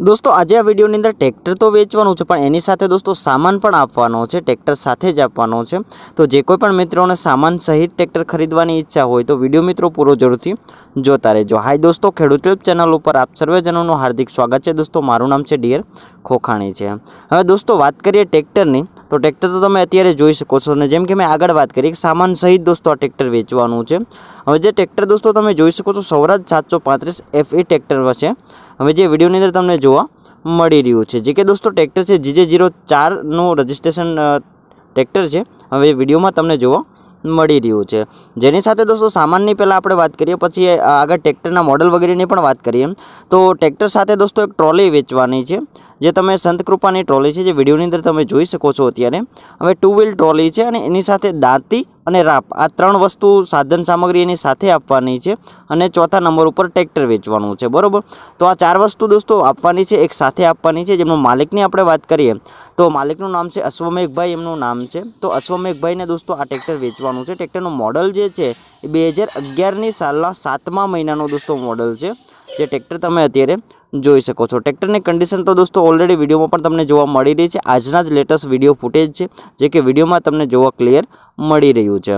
દોસ્તો આજે આ વિડીયોની અંદર ટ્રેક્ટર તો વેચવાનું છે પણ એની સાથે દોસ્તો સામાન પણ આપવાનો છે ટ્રેક્ટર સાથે જ આપવાનો છે તો જે કોઈ પણ મિત્રોને સામાન સહિત ટ્રેક્ટર ખરીદવાની ઈચ્છા હોય તો વિડીયો મિત્રો પૂરો જરૂરથી જોતા રહેજો હાય દોસ્તો ખેડૂત હેલ્પ ચેનલ ઉપર આપ સર્વેજનોનું હાર્દિક સ્વાગત છે દોસ્તો મારું નામ છે ડીએર ખોખાણી છે હવે દોસ્તો વાત કરીએ ટ્રેક્ટરની તો ટ્રેક્ટર તો તમે અત્યારે જોઈ શકો છો અને જેમ કે મેં આગળ વાત કરી સામાન સહિત દોસ્તો આ ટ્રેક્ટર વેચવાનું છે હવે જે ટ્રેક્ટર દોસ્તો તમે જોઈ શકો છો સૌરાજ સાતસો પાંત્રીસ એફ એ e ટ્રેક્ટર છે હવે જે વિડીયોની અંદર તમને જોવા મળી રહ્યું છે જે કે દોસ્તો ટ્રેક્ટર છે જીજે જીરો ચારનું રજિસ્ટ્રેશન ટ્રેક્ટર છે હવે વિડીયોમાં તમને જોવા મળી રહ્યું છે જેની સાથે દોસ્તો સામાનની પહેલાં આપણે વાત કરીએ પછી આગળ ટ્રેક્ટરના મોડલ વગેરેની પણ વાત કરીએ તો ટ્રેક્ટર સાથે દોસ્તો એક ટ્રોલી વેચવાની છે જે તમે સંતકૃપાની ટ્રોલી છે જે વિડીયોની અંદર તમે જોઈ શકો છો અત્યારે હવે ટુ વ્હીલ ટ્રોલી છે અને એની સાથે દાંતી અને રાપ આ ત્રણ વસ્તુ સાધન સામગ્રી એની સાથે આપવાની છે અને ચોથા નંબર ઉપર ટ્રેક્ટર વેચવાનું છે બરાબર તો આ ચાર વસ્તુ દોસ્તો આપવાની છે એક સાથે આપવાની છે જેમનો માલિકની આપણે વાત કરીએ તો માલિકનું નામ છે અશ્વમેઘભાઈ એમનું નામ છે તો અશ્વમેઘભાઈને દોસ્તો આ ટ્રેક્ટર વેચવાનું છે ટ્રેક્ટરનું મોડલ જે છે એ બે હજાર અગિયારની સાલના સાતમા મહિનાનું દોસ્તો મોડલ છે જે ટ્રેક્ટર તમે અત્યારે જોઈ શકો છો ટ્રેક્ટરની કન્ડિશન તો દોસ્તો ઓલરેડી વિડીયોમાં પણ તમને જોવા મળી રહી છે આજના જ લેટેસ્ટ વિડીયો ફૂટેજ છે જે કે વિડીયોમાં તમને જોવા ક્લિયર મળી રહ્યું છે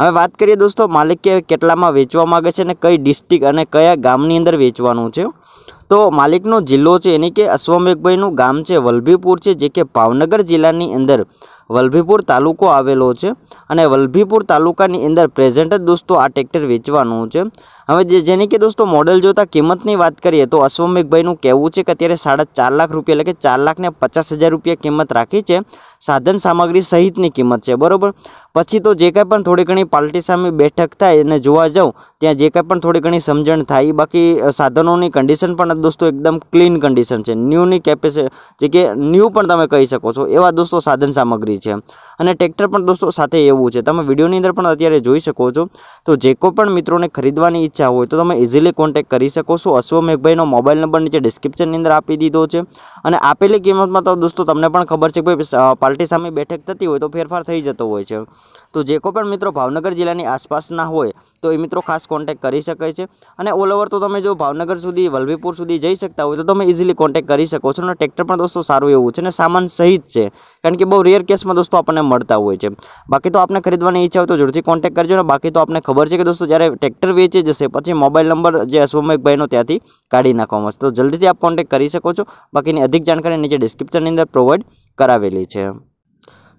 હવે વાત કરીએ દોસ્તો માલિકે કેટલામાં વેચવા માગે છે અને કઈ ડિસ્ટ્રિક્ટ અને કયા ગામની અંદર વેચવાનું છે તો માલિકનો જિલ્લો છે એની કે અશ્વમેઘભાઈનું ગામ છે વલભીપુર છે જે કે ભાવનગર જિલ્લાની અંદર વલભીપુર તાલુકો આવેલો છે અને વલભીપુર તાલુકાની અંદર પ્રેઝન્ટ જ દોસ્તો આ ટ્રેક્ટર વેચવાનું છે હવે જેની કે દોસ્તો મોડલ જોતાં કિંમતની વાત કરીએ તો અશ્વમિકભાઈનું કહેવું છે કે અત્યારે સાડા ચાર લાખ રૂપિયા એટલે કે ચાર લાખને પચાસ હજાર રૂપિયા કિંમત રાખી છે સાધન સામગ્રી સહિતની કિંમત છે બરાબર પછી તો જે કાંઈ પણ થોડી ઘણી પાર્ટી સામે બેઠક થાય અને જોવા જાઉં ત્યાં જે કાંઈ પણ થોડી ઘણી સમજણ થાય બાકી સાધનોની કન્ડિશન પણ દોસ્તો એકદમ ક્લીન કન્ડિશન છે ન્યૂની કેપેસિટી જે કે ન્યૂ પણ તમે કહી શકો છો એવા દોસ્તો સાધન સામગ્રી છે છે અને ટ્રેક્ટર પણ દોસ્તો સાથે એવું છે તમે વિડીયોની અંદર પણ અત્યારે જોઈ શકો છો તો જે કોઈ પણ મિત્રોને ખરીદવાની ઈચ્છા હોય તો તમે ઇઝીલી કોન્ટેક કરી શકો છો અશ્વ મેઘભાઈનો મોબાઈલ નંબર નીચે ડિસ્ક્રિપ્શનની અંદર આપી દીધો છે અને આપેલી કિંમતમાં તો દોસ્તો તમને પણ ખબર છે કે ભાઈ પાર્ટી સામે બેઠક થતી હોય તો ફેરફાર થઈ જતો હોય છે તો જે કોઈ પણ મિત્રો ભાવનગર જિલ્લાની આસપાસના હોય તો એ મિત્રો ખાસ કોન્ટેક કરી શકે છે અને ઓલ ઓવર તો તમે જો ભાવનગર સુધી વલભીપુર સુધી જઈ શકતા હોય તો તમે ઇઝીલી કોન્ટેક કરી શકો છો અને ટ્રેક્ટર પણ દોસ્તો સારું એવું છે અને સામાન સહિત છે કારણ કે બહુ રેર કેસ પ્રાઇસમાં દોસ્તો આપણને મળતા હોય છે બાકી તો આપને ખરીદવાની ઈચ્છા હોય તો જરૂરથી કોન્ટેક્ટ કરજો ને બાકી તો આપણને ખબર છે કે દોસ્તો જ્યારે ટ્રેક્ટર વેચી જશે પછી મોબાઈલ નંબર જે અશ્વમેકભાઈનો ત્યાંથી કાઢી નાખવામાં આવશે તો જલ્દીથી આપ કોન્ટેક્ટ કરી શકો છો બાકીની અધિક જાણકારી નીચે ડિસ્ક્રિપ્શનની અંદર પ્રોવાઈડ કરાવેલી છે